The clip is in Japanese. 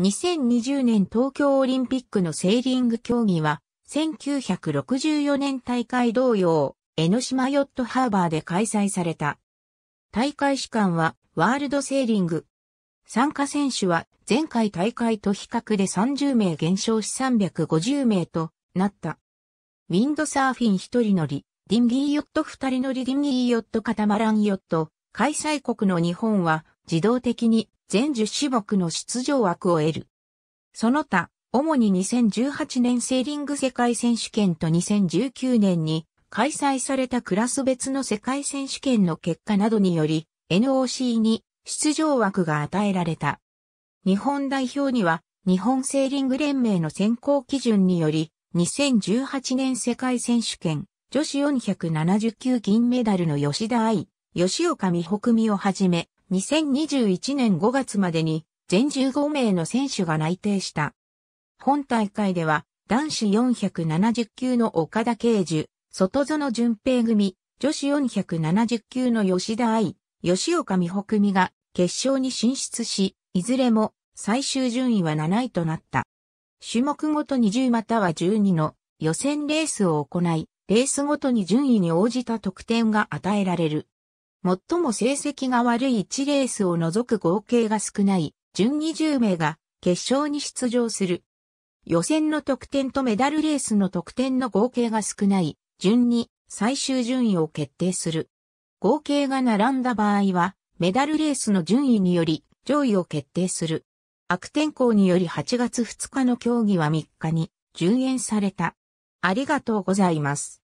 2020年東京オリンピックのセーリング競技は、1964年大会同様、江ノ島ヨットハーバーで開催された。大会主管は、ワールドセーリング。参加選手は、前回大会と比較で30名減少し350名となった。ウィンドサーフィン1人乗り、ディンギーヨット2人乗りディンギーヨットカタマランヨット、開催国の日本は、自動的に全10種目の出場枠を得る。その他、主に2018年セーリング世界選手権と2019年に開催されたクラス別の世界選手権の結果などにより NOC に出場枠が与えられた。日本代表には日本セーリング連盟の選考基準により2018年世界選手権女子479銀メダルの吉田愛、吉岡美穂組をはじめ2021年5月までに全15名の選手が内定した。本大会では男子470級の岡田慶樹、外園淳平組、女子470級の吉田愛、吉岡美穂組が決勝に進出し、いずれも最終順位は7位となった。種目ごと1 0または12の予選レースを行い、レースごとに順位に応じた得点が与えられる。最も成績が悪い1レースを除く合計が少ない、準20名が決勝に出場する。予選の得点とメダルレースの得点の合計が少ない、順に最終順位を決定する。合計が並んだ場合は、メダルレースの順位により上位を決定する。悪天候により8月2日の競技は3日に順延された。ありがとうございます。